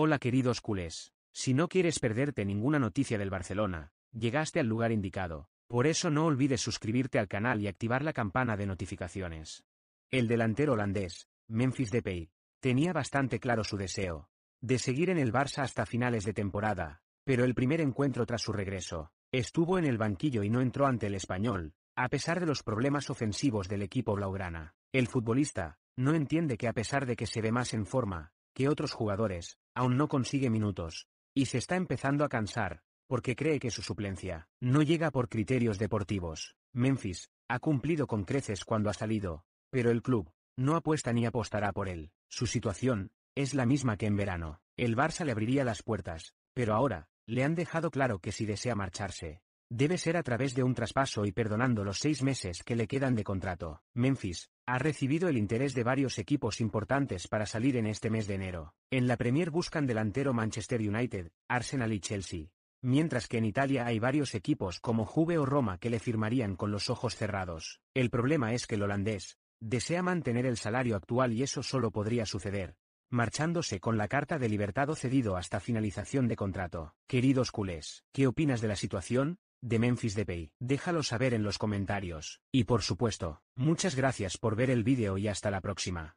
Hola queridos culés. Si no quieres perderte ninguna noticia del Barcelona, llegaste al lugar indicado. Por eso no olvides suscribirte al canal y activar la campana de notificaciones. El delantero holandés, Memphis Depay, tenía bastante claro su deseo de seguir en el Barça hasta finales de temporada, pero el primer encuentro tras su regreso, estuvo en el banquillo y no entró ante el español, a pesar de los problemas ofensivos del equipo blaugrana. El futbolista, no entiende que a pesar de que se ve más en forma, que otros jugadores, aún no consigue minutos. Y se está empezando a cansar, porque cree que su suplencia no llega por criterios deportivos. Memphis ha cumplido con creces cuando ha salido, pero el club no apuesta ni apostará por él. Su situación es la misma que en verano. El Barça le abriría las puertas, pero ahora le han dejado claro que si desea marcharse, Debe ser a través de un traspaso y perdonando los seis meses que le quedan de contrato. Memphis, ha recibido el interés de varios equipos importantes para salir en este mes de enero. En la Premier buscan delantero Manchester United, Arsenal y Chelsea. Mientras que en Italia hay varios equipos como Juve o Roma que le firmarían con los ojos cerrados. El problema es que el holandés, desea mantener el salario actual y eso solo podría suceder, marchándose con la carta de libertad o cedido hasta finalización de contrato. Queridos culés, ¿qué opinas de la situación? de Memphis Depay. Déjalo saber en los comentarios. Y por supuesto, muchas gracias por ver el vídeo y hasta la próxima.